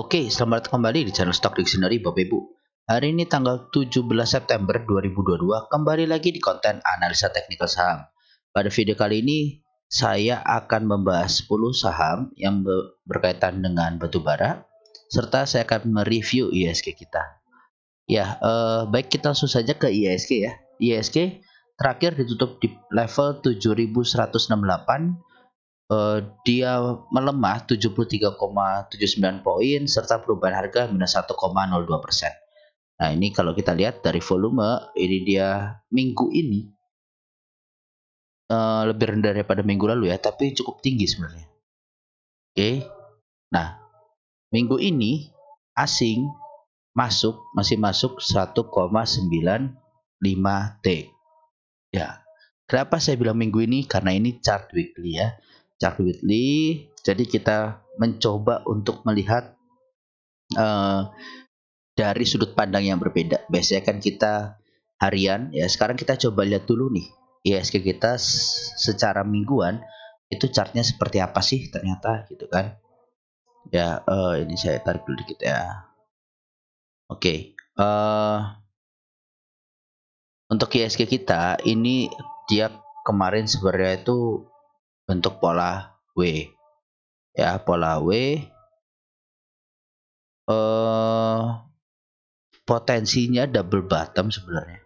Oke, selamat kembali di channel Stock Dictionary Bapak Ibu. Hari ini tanggal 17 September 2022, kembali lagi di konten analisa teknikal saham. Pada video kali ini, saya akan membahas 10 saham yang berkaitan dengan batubara, serta saya akan mereview ISG kita. Ya, eh, baik kita langsung saja ke ISG ya. ISG terakhir ditutup di level 7168 uh, dia melemah 73,79 poin serta perubahan harga minus 1,02 persen. Nah ini kalau kita lihat dari volume ini dia minggu ini uh, lebih rendah daripada minggu lalu ya, tapi cukup tinggi sebenarnya. Oke, okay. nah minggu ini asing masuk masih masuk 1,95 t. Ya, kenapa saya bilang minggu ini? Karena ini chart weekly ya. Chuck Whitley. Jadi kita mencoba untuk melihat uh, dari sudut pandang yang berbeda. Biasanya kan kita harian, ya sekarang kita coba lihat dulu nih ISG kita secara mingguan itu chartnya seperti apa sih ternyata gitu kan. Ya uh, ini saya tarik dulu dikit ya. Oke, okay. uh, eh, untuk ISG kita ini dia kemarin sebenarnya itu bentuk pola W. Ya, pola W eh potensinya double bottom sebenarnya.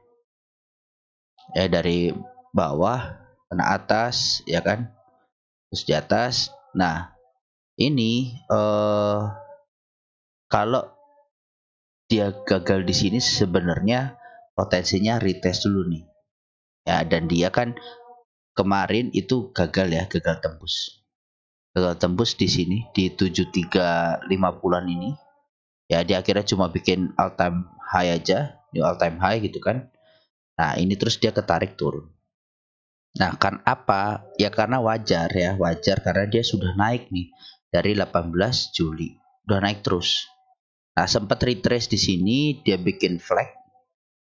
Ya dari bawah kena atas ya kan? Terus di atas. Nah, ini eh kalau dia gagal di sini sebenarnya potensinya retest dulu nih. Ya, dan dia kan kemarin itu gagal ya, gagal tembus. Gagal tembus di sini di 7350 bulan ini. Ya, dia akhirnya cuma bikin all time high aja, new all time high gitu kan. Nah, ini terus dia ketarik turun. Nah, kan apa? Ya karena wajar ya, wajar karena dia sudah naik nih dari 18 Juli. Udah naik terus. Nah, sempat retrace di sini, dia bikin flag.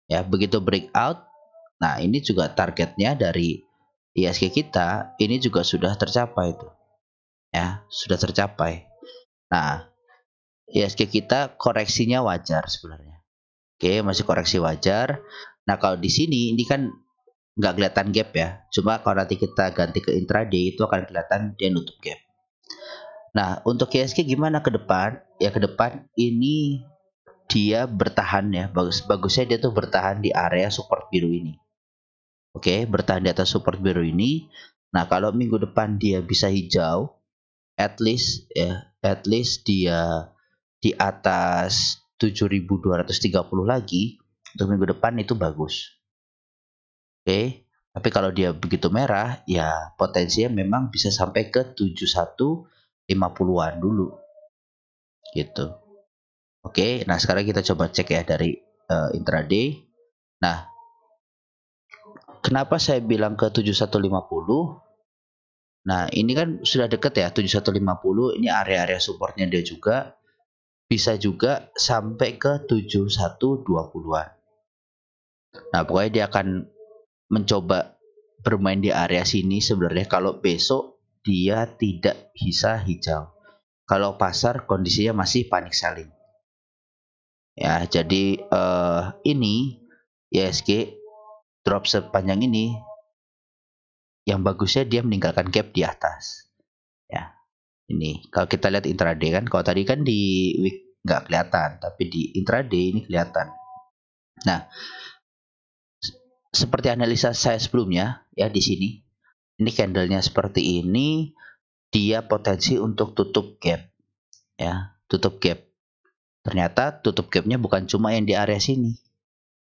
Ya, begitu breakout. Nah, ini juga targetnya dari ISG kita ini juga sudah tercapai itu ya sudah tercapai nah ISG kita koreksinya wajar sebenarnya oke masih koreksi wajar nah kalau di sini ini kan nggak kelihatan gap ya cuma kalau nanti kita ganti ke intraday itu akan kelihatan dia nutup gap nah untuk ISG gimana ke depan ya ke depan ini dia bertahan ya bagus bagusnya dia tuh bertahan di area support biru ini Oke, okay, bertahan di atas support biru ini. Nah, kalau minggu depan dia bisa hijau, at least ya, at least dia di atas 7230 lagi untuk minggu depan itu bagus. Oke, okay. tapi kalau dia begitu merah, ya potensinya memang bisa sampai ke 7150-an dulu. Gitu. Oke, okay. nah sekarang kita coba cek ya dari uh, intraday. Nah, Kenapa saya bilang ke 7150? Nah, ini kan sudah deket ya 7150, ini area-area supportnya dia juga. Bisa juga sampai ke 7120-an. Nah, pokoknya dia akan mencoba bermain di area sini sebenarnya kalau besok dia tidak bisa hijau. Kalau pasar kondisinya masih panik saling. Ya, jadi uh, ini ISG drop sepanjang ini yang bagusnya dia meninggalkan gap di atas ya ini kalau kita lihat intraday kan kalau tadi kan di week nggak kelihatan tapi di intraday ini kelihatan nah seperti analisa saya sebelumnya ya di sini ini candlenya seperti ini dia potensi untuk tutup gap ya tutup gap ternyata tutup gapnya bukan cuma yang di area sini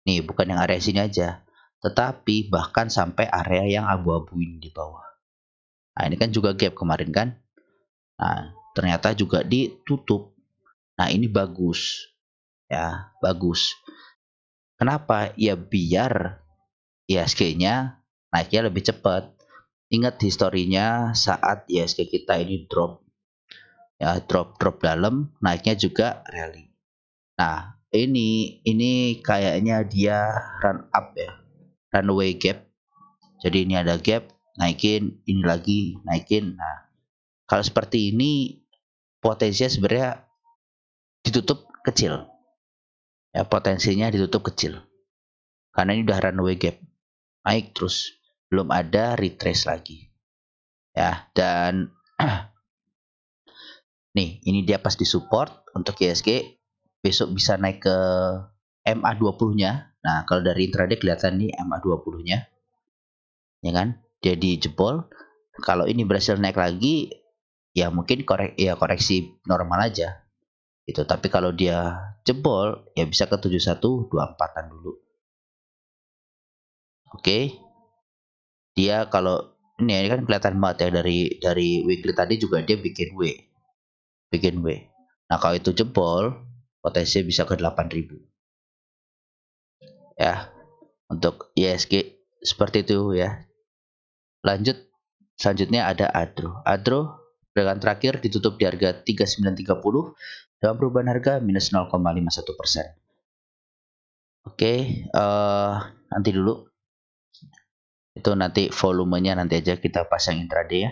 nih bukan yang area sini aja tetapi bahkan sampai area yang abu-abuin di bawah. Nah, ini kan juga gap kemarin kan. Nah, ternyata juga ditutup. Nah, ini bagus. Ya, bagus. Kenapa? Ya biar ISG-nya naiknya lebih cepat. Ingat historinya saat ISG kita ini drop. Ya, drop-drop dalam, naiknya juga rally. Nah, ini ini kayaknya dia run up ya runway gap. Jadi ini ada gap, naikin, ini lagi, naikin. Nah, kalau seperti ini potensinya sebenarnya ditutup kecil. Ya, potensinya ditutup kecil. Karena ini udah runway gap. Naik terus. Belum ada retrace lagi. Ya, dan nih, ini dia pas di support untuk ISG besok bisa naik ke MA20-nya Nah, kalau dari intraday kelihatan nih MA20-nya. Ya kan? Jadi jebol. Kalau ini berhasil naik lagi, ya mungkin korek ya koreksi normal aja. Itu, tapi kalau dia jebol, ya bisa ke 7124-an dulu. Oke. Dia kalau ini, ini kan kelihatan banget ya dari dari weekly tadi juga dia bikin W. Bikin W. Nah, kalau itu jebol, potensi bisa ke 8000 ya untuk ISG seperti itu ya lanjut selanjutnya ada ADRO ADRO perdagangan terakhir ditutup di harga 3930 dalam perubahan harga minus 0,51 oke okay, uh, eh, nanti dulu itu nanti volumenya nanti aja kita pasang intraday ya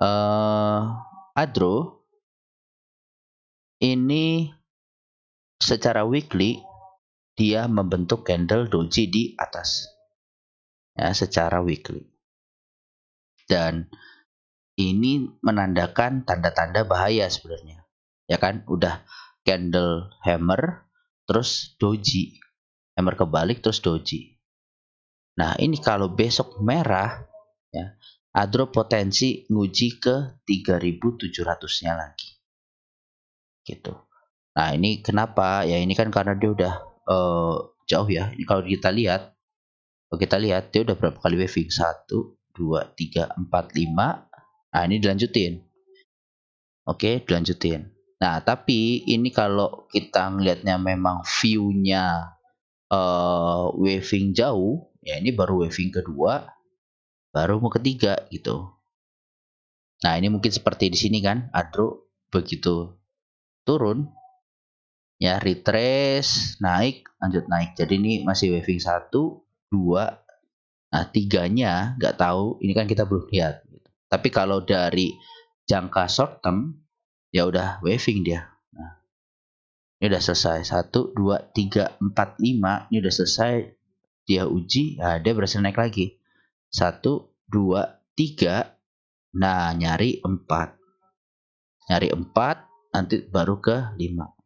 uh, ADRO ini secara weekly dia membentuk candle doji di atas ya secara weekly dan ini menandakan tanda-tanda bahaya sebenarnya ya kan udah candle hammer terus doji hammer kebalik terus doji nah ini kalau besok merah ya Adro potensi nguji ke 3700 nya lagi gitu Nah, ini kenapa? Ya, ini kan karena dia udah uh, jauh ya. Kalau kita lihat, kalau kita lihat dia udah berapa kali waving? 1 2 3 4 5. Nah, ini dilanjutin. Oke, dilanjutin. Nah, tapi ini kalau kita melihatnya memang view-nya uh, waving jauh, ya ini baru waving kedua, baru mau ketiga gitu. Nah, ini mungkin seperti di sini kan, adro begitu turun ya retrace naik lanjut naik jadi ini masih waving satu dua nah tiganya nggak tahu ini kan kita belum lihat tapi kalau dari jangka short term ya udah waving dia nah, ini udah selesai satu dua tiga empat lima ini udah selesai dia uji nah dia berhasil naik lagi satu dua tiga nah nyari empat nyari empat nanti baru ke lima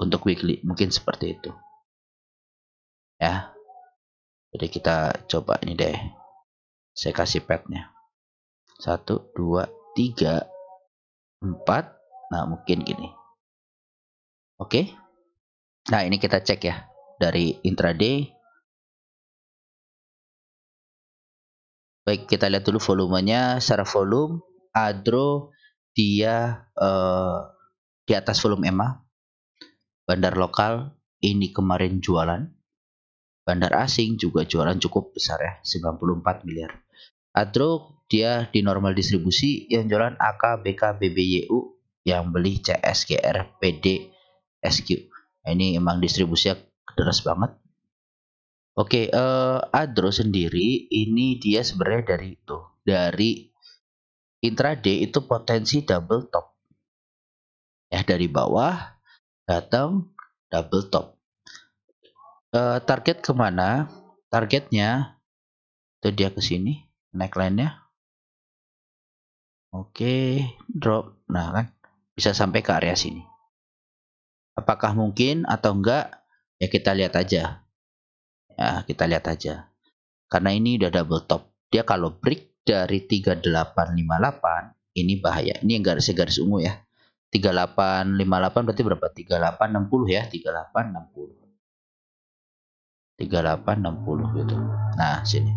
untuk weekly mungkin seperti itu ya jadi kita coba ini deh saya kasih petnya Satu, dua, tiga, empat. nah mungkin gini oke nah ini kita cek ya dari intraday baik kita lihat dulu volumenya secara volume adro dia uh, di atas volume EMA Bandar lokal ini kemarin jualan. Bandar asing juga jualan cukup besar ya, 94 miliar. Adro dia di normal distribusi yang jualan AK, BK, BBYU yang beli CS, GR, PD, SQ. Nah, ini emang distribusinya deras banget. Oke, okay, uh, eh, Adro sendiri ini dia sebenarnya dari itu, dari intraday itu potensi double top. Ya dari bawah Bottom double top e, target kemana targetnya itu dia ke sini neckline nya oke okay, drop nah kan bisa sampai ke area sini apakah mungkin atau enggak ya kita lihat aja ya kita lihat aja karena ini udah double top dia kalau break dari 3858 ini bahaya ini yang garis-garis ungu ya 3858 berarti berapa? 3860 ya. 3860, 3860 gitu. Nah, sini.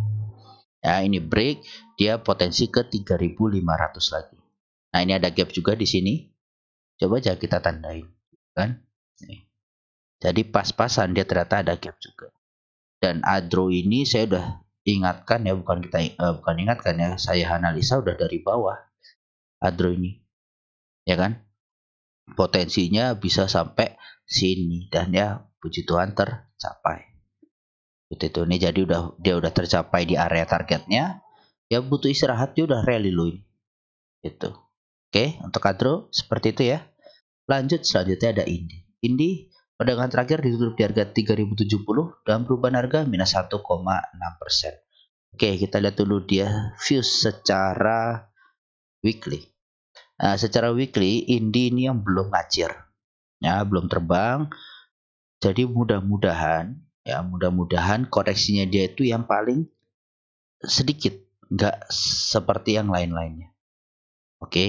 Ya, ini break. Dia potensi ke 3500 lagi. Nah, ini ada gap juga di sini. Coba aja kita tandain. Kan? Nih. Jadi pas-pasan dia ternyata ada gap juga. Dan adro ini saya udah ingatkan ya, bukan kita uh, bukan ingatkan ya, saya analisa udah dari bawah adro ini. Ya kan? potensinya bisa sampai sini dan ya puji Tuhan tercapai seperti itu ini jadi udah dia udah tercapai di area targetnya ya butuh istirahat dia udah rally loh ini gitu oke untuk kadro seperti itu ya lanjut selanjutnya ada ini. Ini Perdagangan terakhir ditutup di harga 3070 dan perubahan harga minus 1,6%. Oke, kita lihat dulu dia views secara weekly nah secara weekly Indi ini yang belum ngacir ya belum terbang jadi mudah-mudahan ya mudah-mudahan koreksinya dia itu yang paling sedikit nggak seperti yang lain-lainnya oke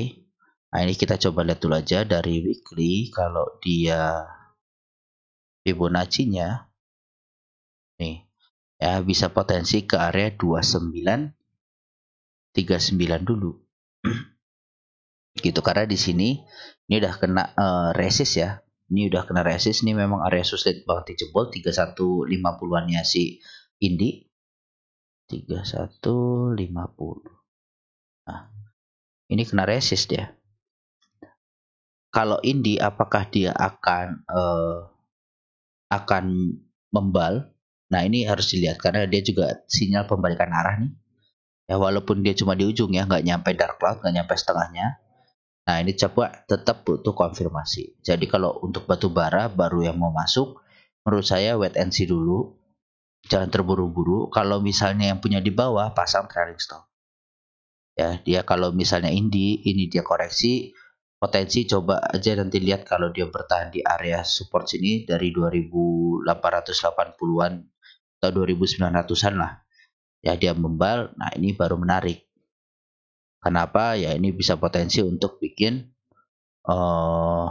nah, ini kita coba lihat dulu aja dari weekly kalau dia Fibonacci nya nih ya bisa potensi ke area 2939 dulu gitu karena di sini ini udah kena uh, eh, resist ya ini udah kena resist ini memang area sulit banget dijebol 3150-annya an si Indi 3150 nah ini kena resist ya kalau Indi apakah dia akan uh, akan membal nah ini harus dilihat karena dia juga sinyal pembalikan arah nih ya walaupun dia cuma di ujung ya nggak nyampe dark cloud nggak nyampe setengahnya Nah ini coba tetap butuh konfirmasi. Jadi kalau untuk batu bara baru yang mau masuk, menurut saya wait and see dulu. Jangan terburu-buru. Kalau misalnya yang punya di bawah pasang trailing stop. Ya dia kalau misalnya ini ini dia koreksi potensi coba aja nanti lihat kalau dia bertahan di area support sini dari 2880-an atau 2900-an lah. Ya dia membal. Nah ini baru menarik. Kenapa? Ya ini bisa potensi untuk bikin uh,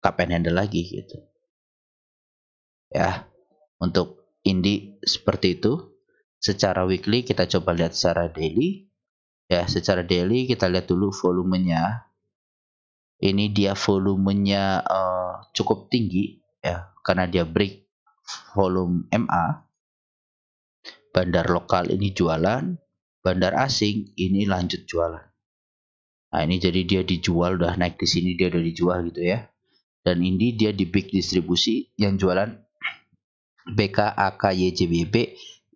cup and handle lagi gitu. Ya, untuk indi seperti itu. Secara weekly kita coba lihat secara daily. Ya, secara daily kita lihat dulu volumenya. Ini dia volumenya uh, cukup tinggi ya, karena dia break volume MA. Bandar lokal ini jualan, bandar asing ini lanjut jualan. Nah, ini jadi dia dijual udah naik di sini dia udah dijual gitu ya. Dan ini dia di big distribusi yang jualan BKAK YJBB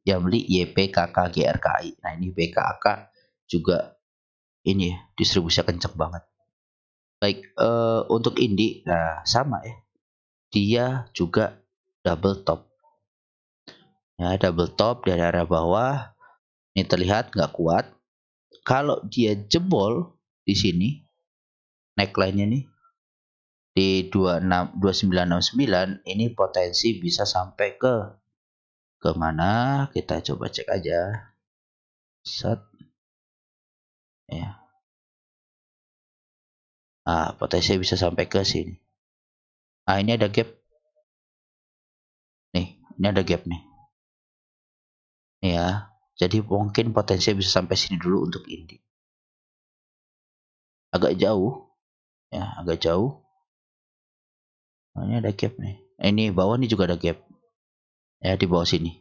yang beli YPKK GRKI. Nah, ini BKAK juga ini distribusinya kenceng banget. Baik, uh, untuk Indi nah sama ya. Dia juga double top. Ya, double top dari arah bawah ini terlihat nggak kuat. Kalau dia jebol di sini, neckline-nya nih di 26, 2969 ini potensi bisa sampai ke ke mana? kita coba cek aja set ya ah potensi bisa sampai ke sini ah ini ada gap nih ini ada gap nih nih ya jadi mungkin potensi bisa sampai sini dulu untuk ini. Agak jauh, ya agak jauh. Nah, ini ada gap nih. Eh, ini bawah ini juga ada gap. Ya di bawah sini.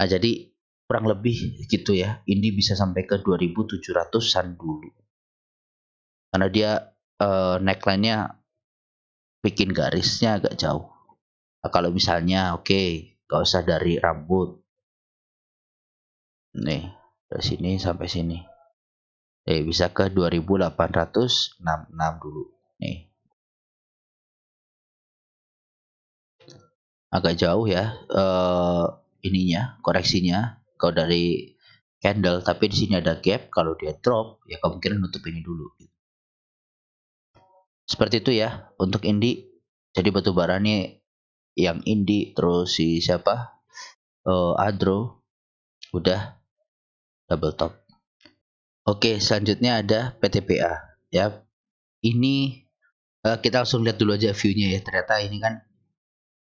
Nah jadi kurang lebih gitu ya. Ini bisa sampai ke 2700-an dulu. Karena dia uh, neckline-nya bikin garisnya agak jauh. Nah, kalau misalnya oke, okay, gak usah dari rambut nih dari sini sampai sini eh bisa ke 2866 dulu nih agak jauh ya uh, ininya koreksinya kalau dari candle tapi di sini ada gap kalau dia drop ya kemungkinan nutup ini dulu seperti itu ya untuk indi jadi batu bara nih yang indi terus si siapa uh, adro udah double top. Oke, selanjutnya ada PTPA ya. Ini eh, kita langsung lihat dulu aja view-nya ya. Ternyata ini kan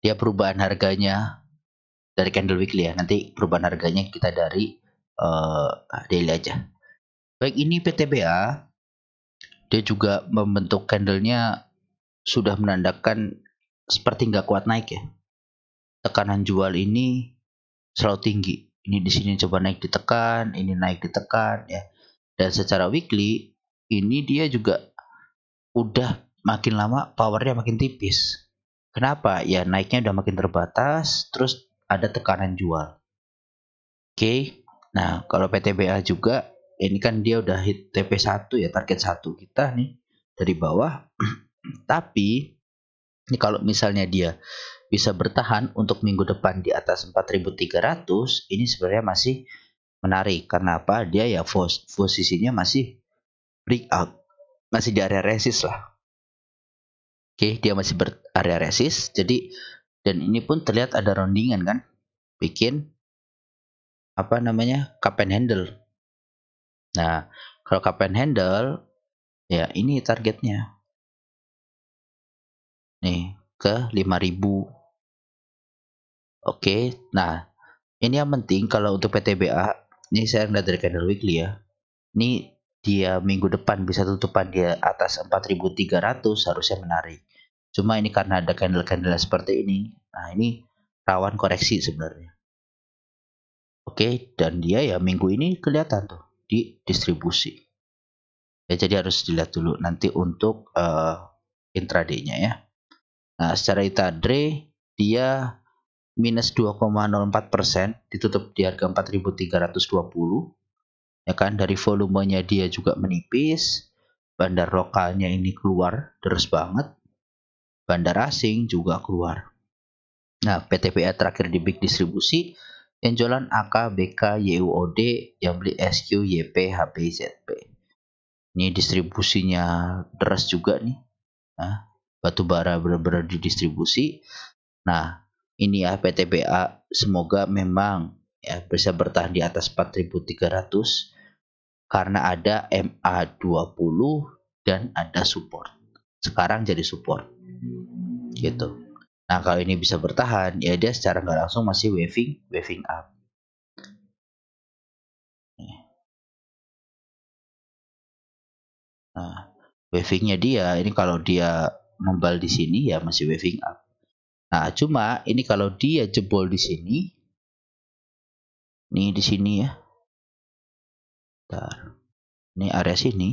dia perubahan harganya dari candle weekly ya. Nanti perubahan harganya kita dari uh, daily aja. Baik, ini PTBA dia juga membentuk candlenya sudah menandakan seperti nggak kuat naik ya. Tekanan jual ini selalu tinggi ini di sini coba naik ditekan ini naik ditekan ya dan secara weekly ini dia juga udah makin lama powernya makin tipis kenapa ya naiknya udah makin terbatas terus ada tekanan jual oke nah kalau PTBA juga ini kan dia udah hit TP1 ya target 1 kita nih dari bawah tapi ini kalau misalnya dia bisa bertahan untuk minggu depan di atas 4.300 ini sebenarnya masih menarik karena apa dia ya posisinya masih break out masih di area resist lah oke dia masih ber area resist jadi dan ini pun terlihat ada roundingan kan bikin apa namanya cup and handle nah kalau cup and handle ya ini targetnya nih ke 5000 oke nah ini yang penting kalau untuk PTBA ini saya nggak dari candle weekly ya ini dia minggu depan bisa tutupan dia atas 4300 harusnya menarik cuma ini karena ada candle-candle seperti ini nah ini rawan koreksi sebenarnya Oke, dan dia ya minggu ini kelihatan tuh di distribusi. Ya, jadi harus dilihat dulu nanti untuk uh, intraday-nya ya. Nah, secara Itadre dia minus 2,04 persen ditutup di harga 4.320 ya kan dari volumenya dia juga menipis bandar lokalnya ini keluar terus banget bandar asing juga keluar nah PTPA terakhir di big distribusi yang jualan AK, BK, YUOD yang beli SQ, YP, HP, ZP ini distribusinya deras juga nih nah batu bara benar-benar didistribusi. Nah, ini ya PTBA semoga memang ya bisa bertahan di atas 4300 karena ada MA20 dan ada support. Sekarang jadi support. Gitu. Nah, kalau ini bisa bertahan, ya dia secara nggak langsung masih waving, waving up. Nah, wavingnya dia ini kalau dia membal di sini ya masih waving up. Nah, cuma ini kalau dia jebol di sini. Nih di sini ya. Bentar. Ini area sini.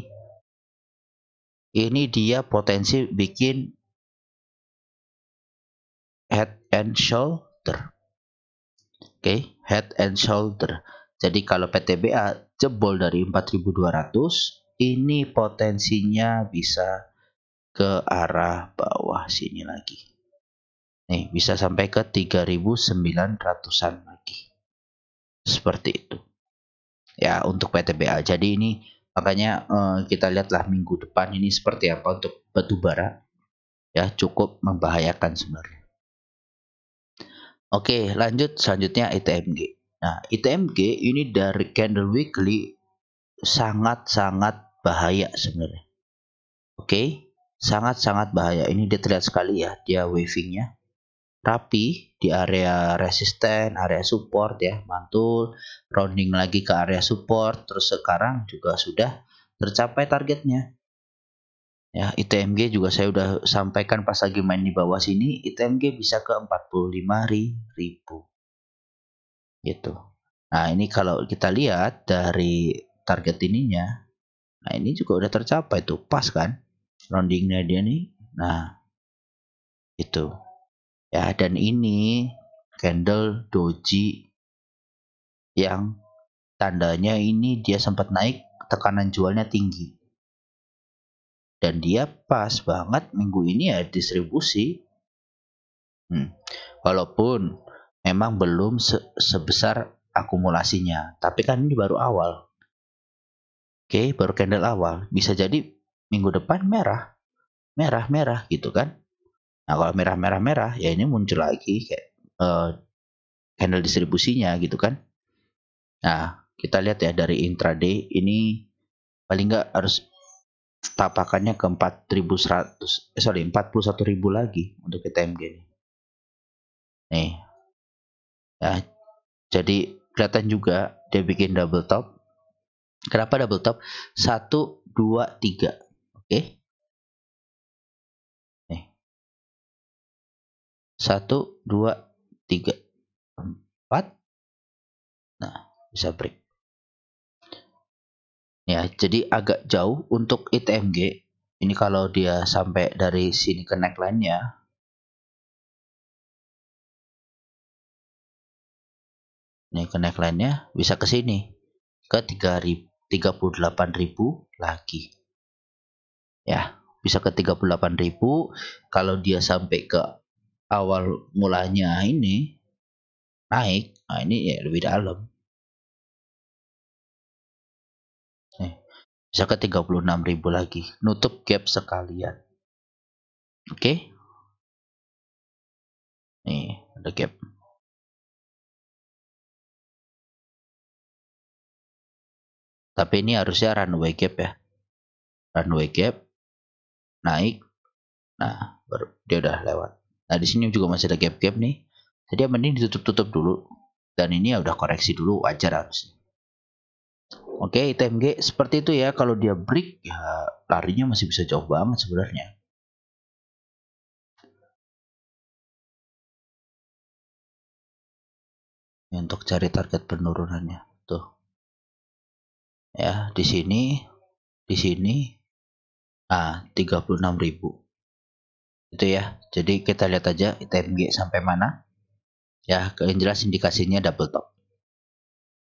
Ini dia potensi bikin head and shoulder. Oke, okay, head and shoulder. Jadi kalau PTBA jebol dari 4200, ini potensinya bisa ke arah bawah sini lagi. Nih, bisa sampai ke 3.900-an lagi. Seperti itu. Ya, untuk PTBA. Jadi ini makanya eh, kita lihatlah minggu depan ini seperti apa untuk batubara. Ya, cukup membahayakan sebenarnya. Oke, lanjut selanjutnya ITMG. Nah, ITMG ini dari Candle Weekly sangat-sangat bahaya sebenarnya. Oke sangat-sangat bahaya ini dia terlihat sekali ya dia wavingnya rapi di area resisten area support ya mantul rounding lagi ke area support terus sekarang juga sudah tercapai targetnya ya ITMG juga saya sudah sampaikan pas lagi main di bawah sini ITMG bisa ke 45.000 gitu nah ini kalau kita lihat dari target ininya nah ini juga udah tercapai tuh pas kan roundingnya dia nih nah itu ya dan ini candle doji yang tandanya ini dia sempat naik tekanan jualnya tinggi dan dia pas banget minggu ini ya distribusi hmm. walaupun memang belum se sebesar akumulasinya tapi kan ini baru awal oke okay, baru candle awal bisa jadi minggu depan merah, merah, merah gitu kan. Nah kalau merah, merah, merah ya ini muncul lagi kayak uh, candle distribusinya gitu kan. Nah kita lihat ya dari intraday ini paling nggak harus tapakannya ke 4100 eh sorry 41000 lagi untuk PTMG e ini. Nih. Ya, jadi kelihatan juga dia bikin double top. Kenapa double top? 1 2 3. Oke. Nih. Satu, dua, tiga, empat. Nah, bisa break. Ya, jadi agak jauh untuk ITMG. Ini kalau dia sampai dari sini ke neckline-nya, ini ke neckline-nya bisa ke sini ke 38.000 lagi ya bisa ke 38.000 kalau dia sampai ke awal mulanya ini naik nah ini ya lebih dalam Nih, eh, bisa ke 36.000 lagi nutup gap sekalian oke okay? nih ada gap tapi ini harusnya runway gap ya runway gap naik nah baru dia udah lewat nah di sini juga masih ada gap-gap nih jadi mending ditutup-tutup dulu dan ini ya udah koreksi dulu wajar harusnya oke TMG seperti itu ya kalau dia break ya larinya masih bisa jauh banget sebenarnya untuk cari target penurunannya tuh ya di sini di sini ah 36.000 itu ya jadi kita lihat aja ITMG sampai mana ya yang jelas indikasinya double top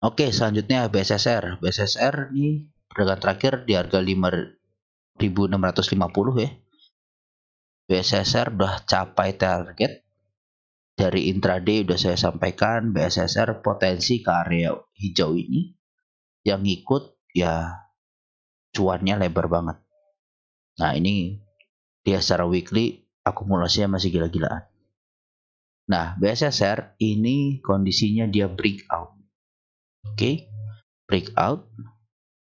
oke selanjutnya BSSR BSSR ini perdagangan terakhir di harga 5.650 ya BSSR udah capai target dari intraday udah saya sampaikan BSSR potensi ke area hijau ini yang ikut ya cuannya lebar banget Nah ini dia secara weekly akumulasinya masih gila-gilaan. Nah, BSSR ini kondisinya dia breakout. Oke, okay? breakout.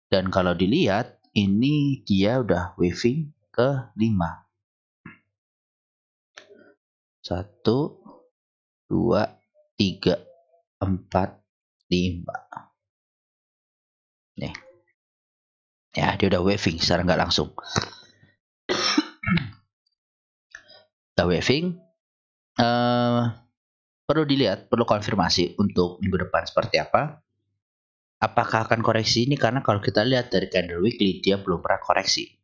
Dan kalau dilihat, ini dia udah waving ke 5. 1, 2, 3, 4, 5. Nih. Ya, dia udah waving secara nggak langsung. the waving uh, perlu dilihat perlu konfirmasi untuk minggu depan seperti apa apakah akan koreksi ini karena kalau kita lihat dari candle weekly dia belum pernah koreksi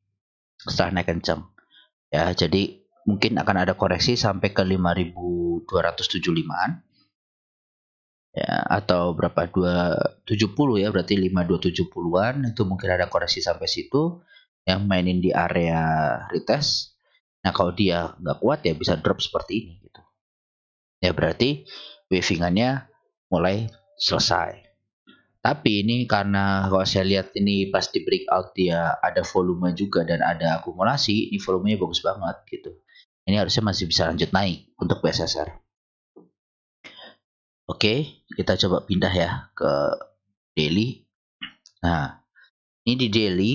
setelah naik kencang ya jadi mungkin akan ada koreksi sampai ke 5275an ya atau berapa 270 ya berarti 5270an itu mungkin ada koreksi sampai situ yang mainin di area retest Nah kalau dia nggak kuat ya bisa drop seperti ini gitu. Ya berarti wavingannya mulai selesai. Tapi ini karena kalau saya lihat ini pas di breakout dia ada volume juga dan ada akumulasi, ini volumenya bagus banget gitu. Ini harusnya masih bisa lanjut naik untuk PSSR. Oke, kita coba pindah ya ke daily. Nah, ini di daily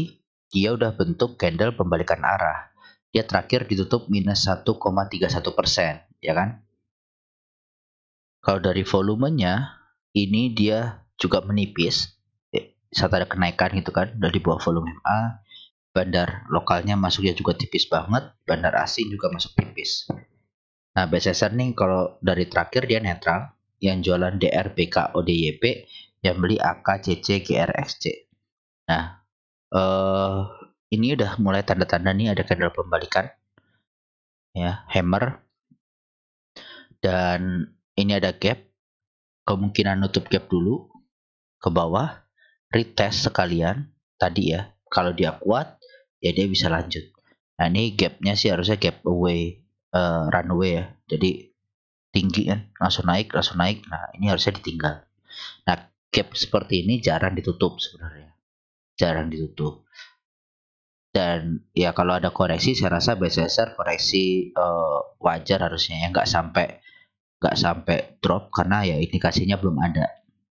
dia udah bentuk candle pembalikan arah dia terakhir ditutup minus 1,31 persen, ya kan? Kalau dari volumenya, ini dia juga menipis, ya, saat ada kenaikan gitu kan, dari bawah volume MA, bandar lokalnya masuknya juga tipis banget, bandar asing juga masuk tipis. Nah, BCSR nih kalau dari terakhir dia netral, yang jualan DRBK ODYP, yang beli AKCC GRXC. Nah, eh, ini udah mulai tanda-tanda nih ada candle pembalikan ya hammer dan ini ada gap kemungkinan nutup gap dulu ke bawah retest sekalian tadi ya kalau dia kuat ya dia bisa lanjut nah ini gapnya sih harusnya gap away uh, runway ya jadi tinggi kan langsung naik langsung naik nah ini harusnya ditinggal nah gap seperti ini jarang ditutup sebenarnya jarang ditutup dan ya kalau ada koreksi saya rasa Besser koreksi uh, wajar harusnya ya nggak sampai nggak sampai drop karena ya indikasinya belum ada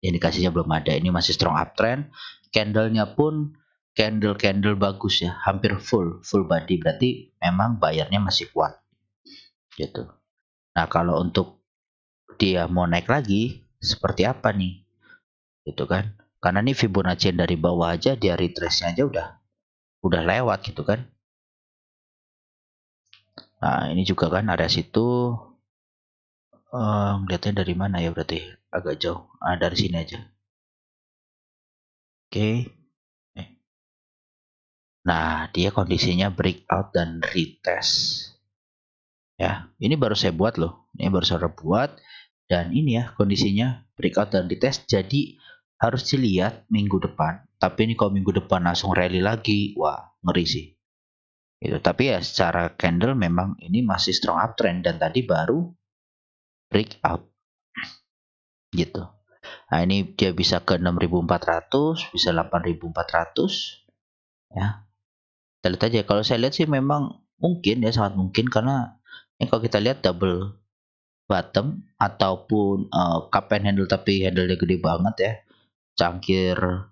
indikasinya belum ada ini masih strong uptrend candlenya pun candle candle bagus ya hampir full full body berarti memang bayarnya masih kuat gitu nah kalau untuk dia mau naik lagi seperti apa nih gitu kan karena ini Fibonacci dari bawah aja dia retrace aja udah udah lewat gitu kan nah ini juga kan ada situ um, eh, lihatnya dari mana ya berarti agak jauh ah, dari sini aja oke okay. Eh. nah dia kondisinya breakout dan retest ya ini baru saya buat loh ini baru saya buat dan ini ya kondisinya breakout dan retest jadi harus dilihat minggu depan. Tapi ini kalau minggu depan langsung rally lagi, wah ngeri sih. Itu Tapi ya secara candle memang ini masih strong uptrend dan tadi baru break up. Gitu. Nah ini dia bisa ke 6400, bisa 8400. Ya. Kita lihat aja. Kalau saya lihat sih memang mungkin ya sangat mungkin karena ini kalau kita lihat double bottom ataupun uh, cup and handle tapi handle gede banget ya cangkir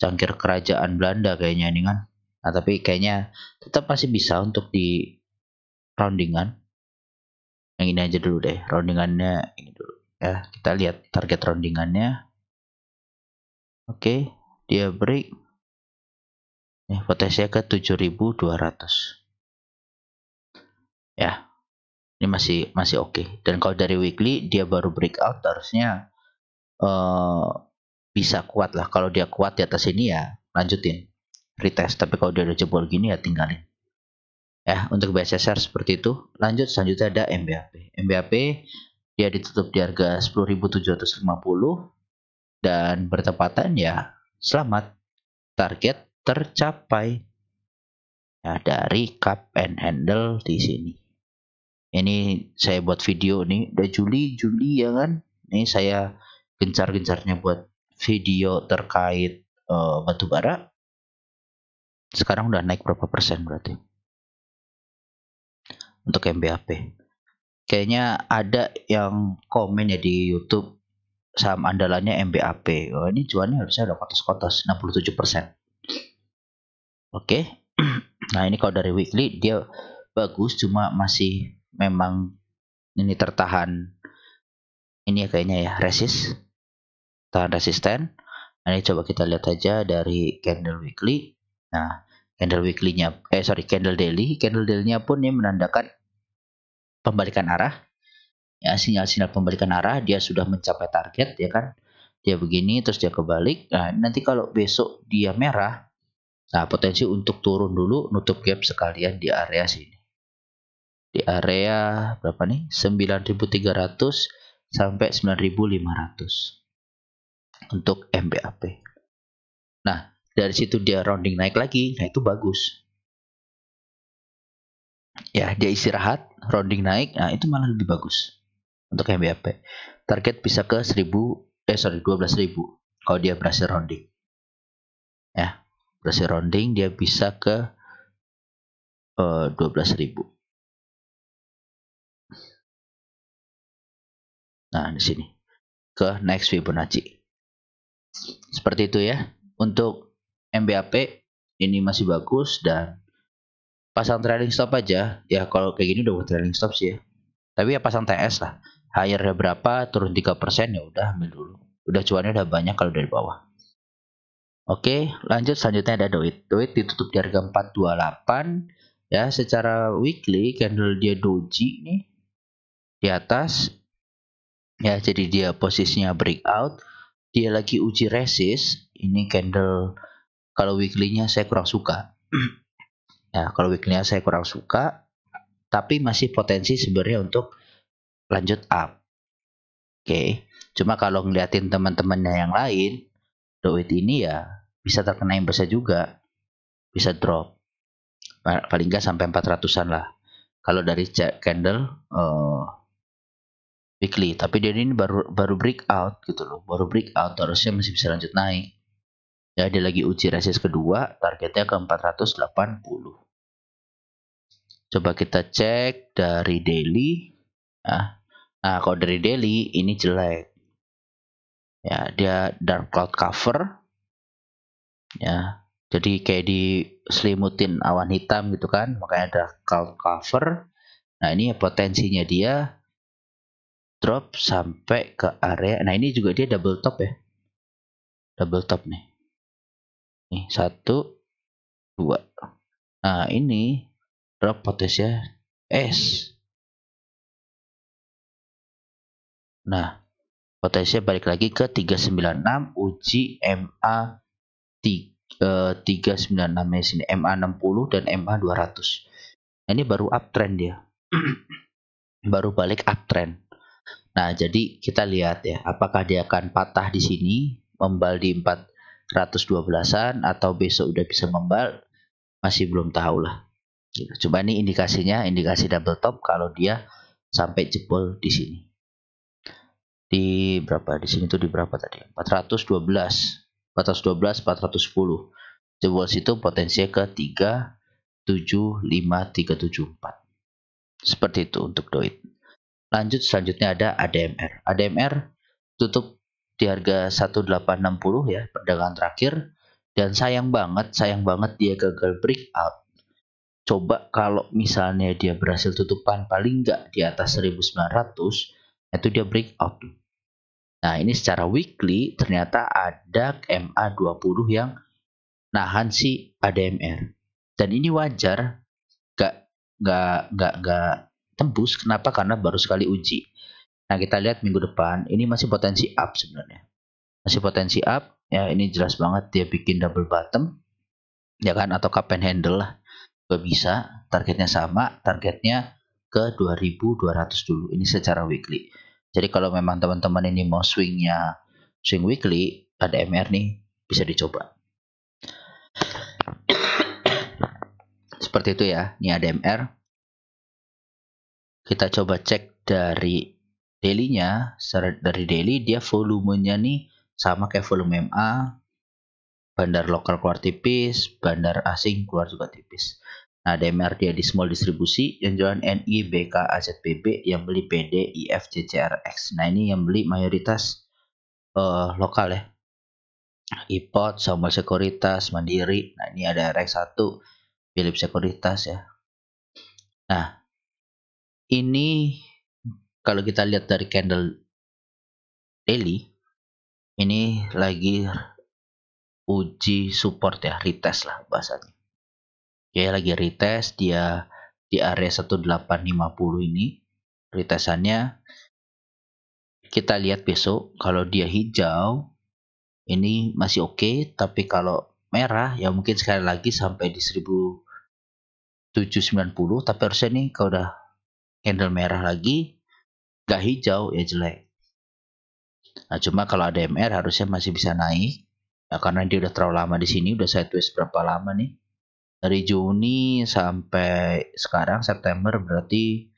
cangkir kerajaan Belanda kayaknya ini kan. Nah, tapi kayaknya tetap masih bisa untuk di roundingan. Yang ini aja dulu deh, roundingannya ini dulu ya. Kita lihat target roundingannya. Oke, dia break. Ya, potensinya ke 7200. Ya. Ini masih masih oke. Okay. Dan kalau dari weekly dia baru breakout harusnya uh, bisa kuat lah kalau dia kuat di atas ini ya lanjutin retest tapi kalau dia udah jebol gini ya tinggalin ya untuk BSSR seperti itu lanjut selanjutnya ada MBAP MBAP dia ditutup di harga 10.750 dan bertepatan ya selamat target tercapai ya dari cup and handle di sini ini saya buat video nih udah Juli Juli ya kan ini saya gencar-gencarnya buat video terkait uh, eh, batu bara sekarang udah naik berapa persen berarti untuk MBAP kayaknya ada yang komen ya di YouTube saham andalannya MBAP oh, ini cuannya harusnya udah kotos kotas 67 persen oke okay. nah ini kalau dari weekly dia bagus cuma masih memang ini tertahan ini ya kayaknya ya resist Tahan resisten. Nah, ini coba kita lihat aja dari candle weekly. Nah, candle weekly-nya eh sorry candle daily, candle daily-nya pun ini menandakan pembalikan arah. Ya, sinyal-sinyal pembalikan arah dia sudah mencapai target ya kan. Dia begini terus dia kebalik. Nah, nanti kalau besok dia merah, nah potensi untuk turun dulu nutup gap sekalian di area sini. Di area berapa nih? 9300 sampai 9500 untuk MBAP. Nah, dari situ dia rounding naik lagi, nah itu bagus. Ya, dia istirahat, rounding naik, nah itu malah lebih bagus untuk MBAP. Target bisa ke 1000 eh sorry 12000 kalau dia berhasil rounding. Ya, berhasil rounding dia bisa ke eh, 12000. Nah, di sini ke next Fibonacci. Seperti itu ya. Untuk MBAP ini masih bagus dan pasang trailing stop aja. Ya kalau kayak gini udah buat trailing stop sih ya. Tapi ya pasang TS lah. Highernya berapa, turun 3% ya udah ambil dulu. Udah cuannya udah banyak kalau dari bawah. Oke, lanjut selanjutnya ada Doit. Doit ditutup di harga 428 ya secara weekly candle dia doji nih di atas ya jadi dia posisinya breakout dia lagi uji resist ini candle kalau weekly-nya saya kurang suka ya kalau weekly-nya saya kurang suka tapi masih potensi sebenarnya untuk lanjut up oke okay. cuma kalau ngeliatin teman-temannya yang lain duit ini ya bisa terkena imbasnya juga bisa drop paling nggak sampai 400an lah kalau dari candle uh, weekly tapi dia ini baru baru break out gitu loh baru break out harusnya masih bisa lanjut naik ya dia lagi uji resist kedua targetnya ke 480 coba kita cek dari daily nah, nah kalau dari daily ini jelek ya dia dark cloud cover ya jadi kayak di selimutin awan hitam gitu kan makanya dark cloud cover nah ini ya potensinya dia drop sampai ke area nah ini juga dia double top ya double top nih nih satu dua nah ini drop potensi ya. S nah potensi balik lagi ke 396 uji MA 396 di sini MA 60 dan MA 200 nah, ini baru uptrend dia baru balik uptrend Nah, jadi kita lihat ya, apakah dia akan patah di sini, membal di 412-an, atau besok udah bisa membal, masih belum tahu lah. Gitu. Coba ini indikasinya, indikasi double top kalau dia sampai jebol di sini. Di berapa? Di sini tuh di berapa tadi? 412. 412, 410. Jebol situ potensinya ke 3, 7, 5, 3, 7, 4. Seperti itu untuk doit. Lanjut selanjutnya ada ADMR. ADMR tutup di harga 1860 ya perdagangan terakhir dan sayang banget sayang banget dia gagal break out. coba kalau misalnya dia berhasil tutupan paling nggak di atas 1900 itu dia break out. nah ini secara weekly ternyata ada MA20 yang nahan si ADMR dan ini wajar nggak nggak nggak nggak tembus. Kenapa? Karena baru sekali uji. Nah, kita lihat minggu depan ini masih potensi up sebenarnya. Masih potensi up. Ya, ini jelas banget dia bikin double bottom. Ya kan atau cup and handle lah. Gak bisa, targetnya sama, targetnya ke 2200 dulu. Ini secara weekly. Jadi kalau memang teman-teman ini mau swingnya swing weekly, ada MR nih bisa dicoba. Seperti itu ya. Ini ada MR kita coba cek dari dailynya dari daily dia volumenya nih sama kayak volume MA bandar lokal keluar tipis bandar asing keluar juga tipis Nah, DMR dia di small distribusi yang jualan NI, BK, AZPB, yang beli PD, IF, CCRX. Nah, ini yang beli mayoritas uh, lokal ya. IPOT, sama Sekuritas, Mandiri. Nah, ini ada RX1, Philip Sekuritas ya. Nah, ini kalau kita lihat dari candle daily ini lagi uji support ya retest lah bahasanya ya lagi retest dia di area 1850 ini retestannya kita lihat besok kalau dia hijau ini masih oke okay, tapi kalau merah ya mungkin sekali lagi sampai di 1790 tapi harusnya nih kalau udah handle merah lagi gak hijau ya jelek nah cuma kalau ada MR harusnya masih bisa naik ya, karena dia udah terlalu lama di sini udah saya twist berapa lama nih dari Juni sampai sekarang September berarti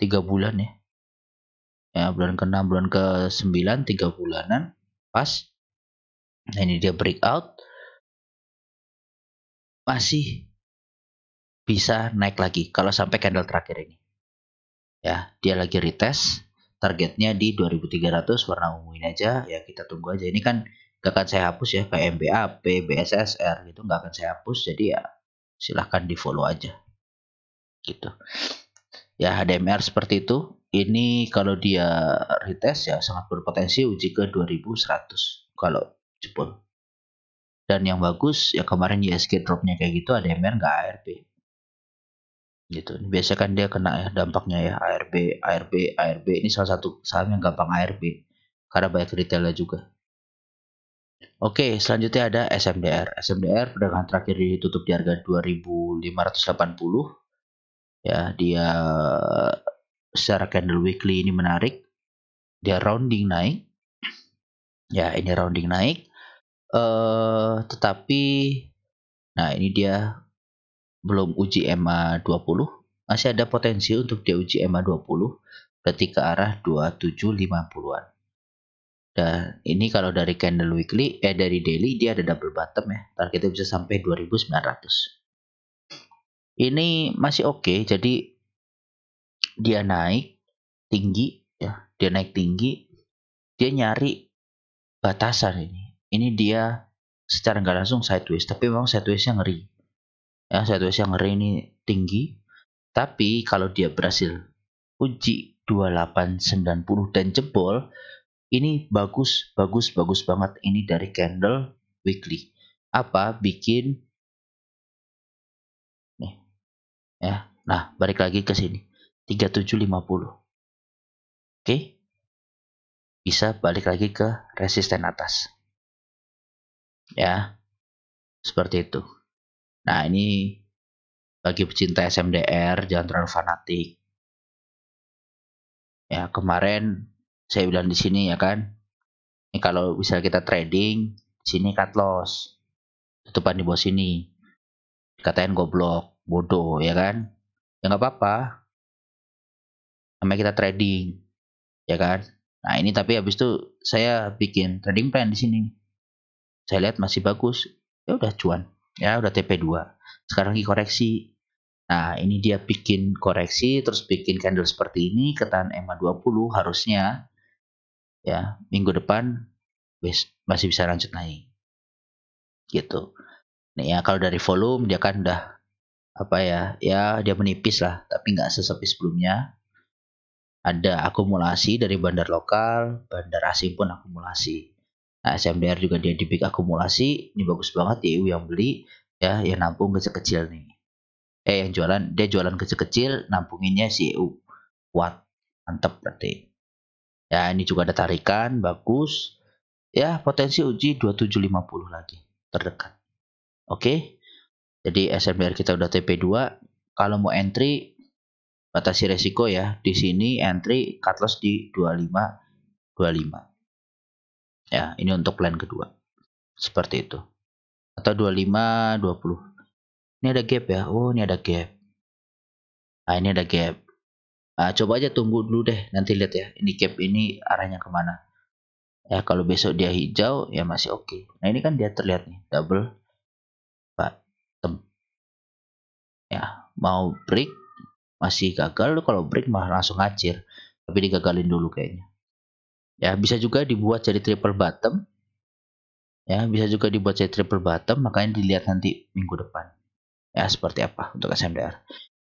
tiga bulan ya ya bulan ke-6 bulan ke-9 tiga bulanan pas nah ini dia breakout masih bisa naik lagi kalau sampai candle terakhir ini ya dia lagi retest targetnya di 2300 warna unguin aja ya kita tunggu aja ini kan gak akan saya hapus ya kayak MBAP, BSSR gitu gak akan saya hapus jadi ya silahkan di follow aja gitu ya HDMR seperti itu ini kalau dia retest ya sangat berpotensi uji ke 2100 kalau jebol dan yang bagus ya kemarin ISG dropnya kayak gitu MR nggak ARP gitu biasanya kan dia kena ya dampaknya ya ARB ARB ARB ini salah satu saham yang gampang ARB karena banyak retailnya juga Oke, selanjutnya ada SMDR. SMDR perdagangan terakhir ditutup di harga 2580. Ya, dia secara candle weekly ini menarik. Dia rounding naik. Ya, ini rounding naik. Uh, tetapi nah ini dia belum uji ma 20 masih ada potensi untuk dia uji EMA 20 berarti ke arah 2750-an dan ini kalau dari candle weekly eh dari daily dia ada double bottom ya targetnya bisa sampai 2900 ini masih oke okay, jadi dia naik tinggi ya dia naik tinggi dia nyari batasan ini ini dia secara nggak langsung sideways tapi memang sideways yang ngeri ya satu yang ngeri ini tinggi tapi kalau dia berhasil uji 2890 dan jebol ini bagus bagus bagus banget ini dari candle weekly apa bikin nih ya nah balik lagi ke sini 3750 oke bisa balik lagi ke resisten atas ya seperti itu Nah ini bagi pecinta SMDR jangan terlalu fanatik. Ya kemarin saya bilang di sini ya kan, ini kalau bisa kita trading di sini cut loss, tutupan di bawah sini, katain goblok, bodoh ya kan, ya nggak apa-apa. Namanya kita trading, ya kan. Nah ini tapi habis itu saya bikin trading plan di sini. Saya lihat masih bagus, ya udah cuan ya udah TP2 sekarang koreksi. nah ini dia bikin koreksi terus bikin candle seperti ini ketahan EMA 20 harusnya ya minggu depan masih bisa lanjut naik gitu nih ya kalau dari volume dia kan udah apa ya ya dia menipis lah tapi nggak sesepi sebelumnya ada akumulasi dari bandar lokal bandar asing pun akumulasi Nah, SMDR juga dia di big akumulasi, ini bagus banget ya yang beli ya, yang nampung kecil-kecil nih. Eh yang jualan, dia jualan kecil-kecil, nampunginnya si EU, Kuat, mantep berarti. Ya, ini juga ada tarikan, bagus. Ya, potensi uji 2750 lagi, terdekat. Oke. Jadi SMDR kita udah TP2. Kalau mau entry batasi resiko ya. Di sini entry cut loss di 25 25. Ya, ini untuk plan kedua. Seperti itu. Atau 25, 20. Ini ada gap ya. Oh, ini ada gap. Nah, ini ada gap. Nah, coba aja tunggu dulu deh. Nanti lihat ya. Ini gap ini arahnya kemana. Ya, kalau besok dia hijau, ya masih oke. Okay. Nah, ini kan dia terlihat nih. Double bottom. Ya, mau break masih gagal. Kalau break malah langsung ngacir. Tapi digagalin dulu kayaknya ya bisa juga dibuat jadi triple bottom ya bisa juga dibuat jadi triple bottom makanya dilihat nanti minggu depan ya seperti apa untuk SMDR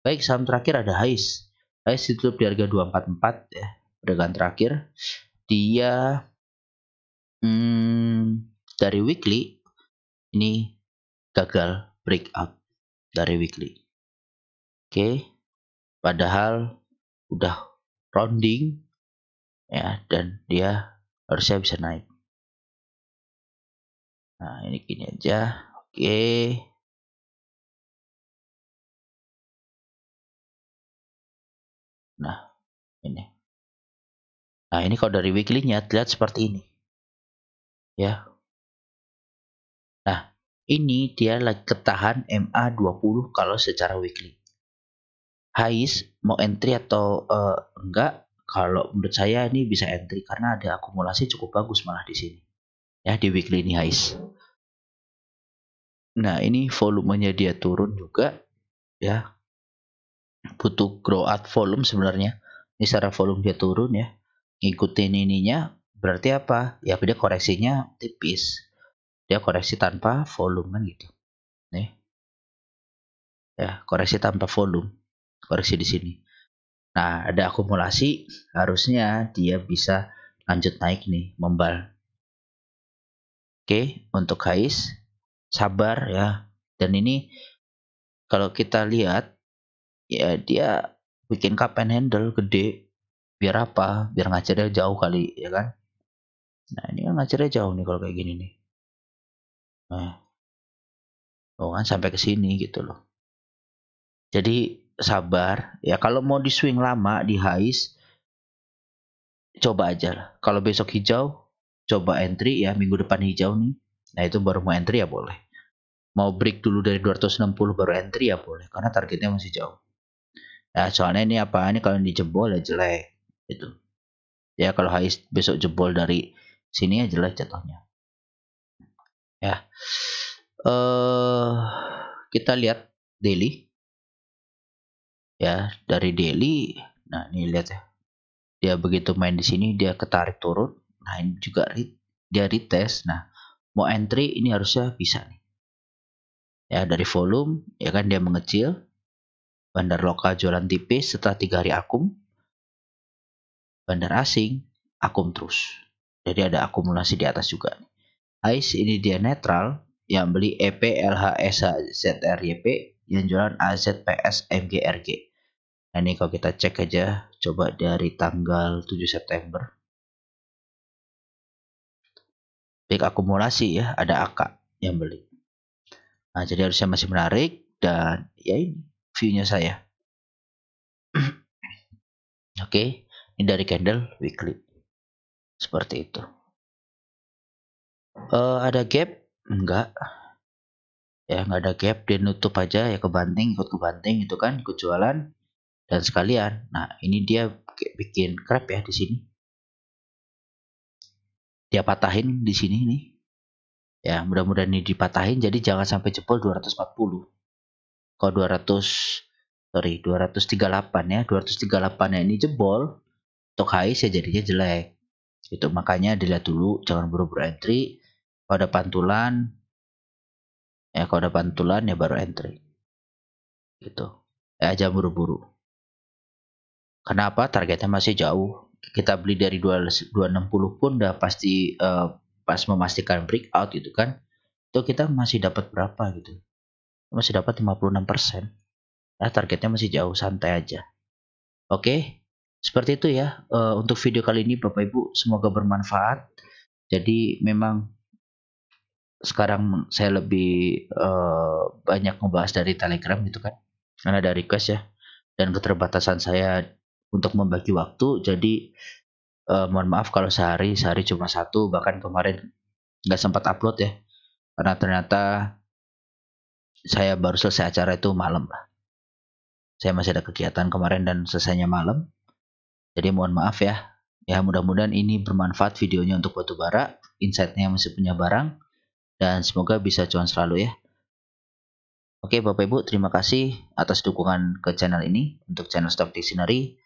baik saham terakhir ada Hais Hais ditutup di harga 244 ya perdagangan terakhir dia hmm, dari weekly ini gagal breakout dari weekly oke okay. padahal udah rounding ya dan dia harusnya bisa naik nah ini gini aja oke nah ini nah ini kalau dari weekly-nya terlihat seperti ini ya nah ini dia lagi ketahan MA 20 kalau secara weekly highs mau entry atau uh, enggak kalau menurut saya ini bisa entry karena ada akumulasi cukup bagus malah di sini ya di weekly ini highs nah ini volumenya dia turun juga ya butuh grow out volume sebenarnya ini secara volume dia turun ya ngikutin ininya berarti apa ya dia koreksinya tipis dia koreksi tanpa volume kan gitu nih ya koreksi tanpa volume koreksi di sini Nah, ada akumulasi, harusnya dia bisa lanjut naik nih, membal. Oke, untuk Hais, sabar ya. Dan ini kalau kita lihat, ya dia bikin cup and handle gede. Biar apa? Biar ngacernya jauh kali, ya kan? Nah, ini kan ngacernya jauh nih kalau kayak gini nih. Nah, oh kan sampai ke sini gitu loh. Jadi sabar ya kalau mau di swing lama di highs coba aja lah kalau besok hijau coba entry ya minggu depan hijau nih nah itu baru mau entry ya boleh mau break dulu dari 260 baru entry ya boleh karena targetnya masih jauh nah soalnya ini apa ini kalau di jebol ya jelek itu ya kalau highs besok jebol dari sini ya jelek jatuhnya ya eh uh, kita lihat daily ya dari daily nah ini lihat ya dia begitu main di sini dia ketarik turun nah ini juga dia retest nah mau entry ini harusnya bisa nih ya dari volume ya kan dia mengecil bandar lokal jualan tipis setelah tiga hari akum bandar asing akum terus jadi ada akumulasi di atas juga ICE ini dia netral yang beli EP LHSH ZRYP yang jualan AZPS MGRG Nah ini kalau kita cek aja, coba dari tanggal 7 September. Pick akumulasi ya, ada AK yang beli. Nah jadi harusnya masih menarik dan ya ini view-nya saya. Oke, ini dari candle weekly. Seperti itu. Uh, ada gap? Enggak ya enggak ada gap dia nutup aja ya kebanting ikut kebanting itu kan kejualan dan sekalian. Nah, ini dia bikin crab ya di sini. Dia patahin di sini nih. Ya, mudah-mudahan ini dipatahin jadi jangan sampai jebol 240. Kalau 200 sorry 238 ya, 238 ya ini jebol untuk high saya jadinya jelek. Itu makanya dilihat dulu jangan buru-buru entry. Kalau ada pantulan ya kalau ada pantulan ya baru entry. Gitu. Ya jangan buru-buru. Kenapa targetnya masih jauh? Kita beli dari 260 pun udah pasti uh, pas memastikan breakout gitu kan. Itu kita masih dapat berapa gitu. Masih dapat 56%. Nah, ya, targetnya masih jauh, santai aja. Oke. Seperti itu ya uh, untuk video kali ini Bapak Ibu, semoga bermanfaat. Jadi memang sekarang saya lebih uh, banyak membahas dari Telegram gitu kan. Karena ada request ya dan keterbatasan saya untuk membagi waktu jadi eh, mohon maaf kalau sehari sehari cuma satu bahkan kemarin nggak sempat upload ya karena ternyata saya baru selesai acara itu malam lah saya masih ada kegiatan kemarin dan selesainya malam jadi mohon maaf ya ya mudah-mudahan ini bermanfaat videonya untuk batubara insightnya masih punya barang dan semoga bisa cuan selalu ya Oke Bapak Ibu terima kasih atas dukungan ke channel ini untuk channel Stock Dictionary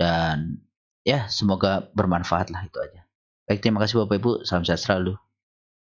dan ya semoga bermanfaat lah itu aja. Baik terima kasih Bapak Ibu, salam sehat selalu.